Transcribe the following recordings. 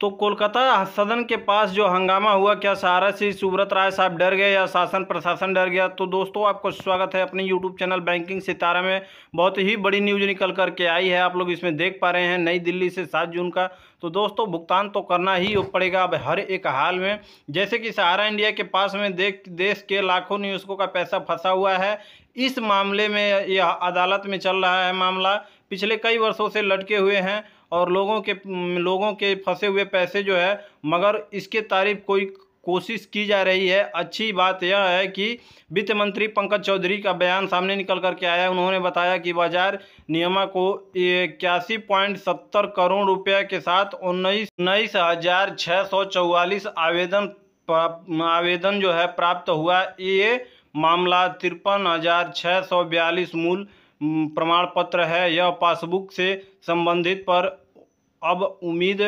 तो कोलकाता सदन के पास जो हंगामा हुआ क्या सहारा से सुब्रत राय साहब डर गए या शासन प्रशासन डर गया तो दोस्तों आपको स्वागत है अपने यूट्यूब चैनल बैंकिंग सितारा में बहुत ही बड़ी न्यूज निकल कर के आई है आप लोग इसमें देख पा रहे हैं नई दिल्ली से सात जून का तो दोस्तों भुगतान तो करना ही पड़ेगा अब हर एक हाल में जैसे कि सहारा इंडिया के पास में देख देश के लाखों निवेशकों का पैसा फंसा हुआ है इस मामले में यह अदालत में चल रहा है मामला पिछले कई वर्षों से लटके हुए हैं और लोगों के लोगों के फंसे हुए पैसे जो है मगर इसके तारीफ कोई कोशिश की जा रही है अच्छी बात यह है कि वित्त मंत्री पंकज चौधरी का बयान सामने निकल कर के आया उन्होंने बताया कि बाजार नियमा को इक्यासी पॉइंट सत्तर करोड़ रुपये के साथ उन्नीस उन्नीस हज़ार छः सौ चौवालीस आवेदन आवेदन जो है प्राप्त हुआ ये मामला तिरपन हज़ार छः सौ बयालीस मूल प्रमाण पत्र है यह पासबुक से संबंधित पर अब उम्मीद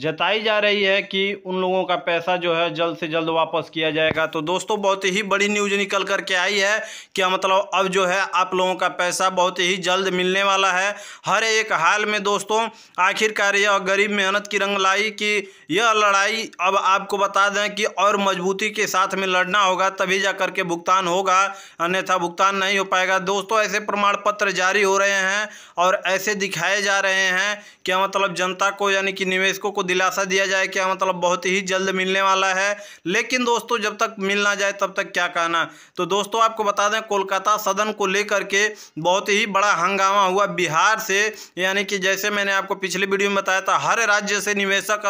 जताई जा रही है कि उन लोगों का पैसा जो है जल्द से जल्द वापस किया जाएगा तो दोस्तों बहुत ही बड़ी न्यूज निकल कर के आई है कि मतलब अब जो है आप लोगों का पैसा बहुत ही जल्द मिलने वाला है हर एक हाल में दोस्तों आखिरकार यह गरीब मेहनत की रंग लाई कि यह लड़ाई अब आपको बता दें कि और मजबूती के साथ में लड़ना होगा तभी जा करके भुगतान होगा अन्यथा भुगतान नहीं हो पाएगा दोस्तों ऐसे प्रमाण पत्र जारी हो रहे हैं और ऐसे दिखाए जा रहे हैं कि मतलब जनता को यानी कि निवेशकों को दिलासा दिया जाए क्या मतलब बहुत ही जल्द मिलने वाला है लेकिन दोस्तों जब तक मिल ना जाए तब तक क्या कहना तो दोस्तों आपको बता दें कोलकाता सदन को लेकर के बहुत ही बड़ा हंगामा हुआ बिहार से यानी कि जैसे मैंने आपको पिछले वीडियो में बताया था हर राज्य से निवेशक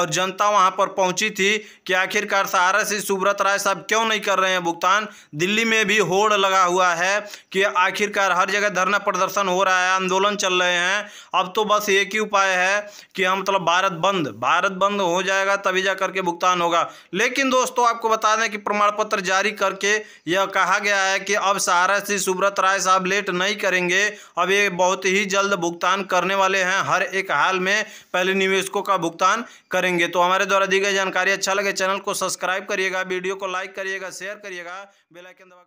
और जनता वहाँ पर पहुँची थी कि आखिरकार सहारा से सुब्रत राय साहब क्यों नहीं कर रहे हैं भुगतान दिल्ली में भी होड़ लगा हुआ है कि आखिरकार हर जगह धरना प्रदर्शन हो रहा है आंदोलन चल रहे हैं अब तो बस एक ही उपाय है कि हम मतलब भारत बंद बंद भारत बंद हो जाएगा तभी जा करके भुगतान होगा लेकिन दोस्तों आपको बता दें कि प्रमाण पत्र जारी करके यह कहा गया है कि अब सहारा श्री सुब्रत राय साहब लेट नहीं करेंगे अब ये बहुत ही जल्द भुगतान करने वाले हैं हर एक हाल में पहले निवेशकों का भुगतान करेंगे तो हमारे द्वारा दी गई जानकारी अच्छा लगे चैनल को सब्सक्राइब करिएगा वीडियो को लाइक करिएगा शेयर करिएगा बेलाइकन दबा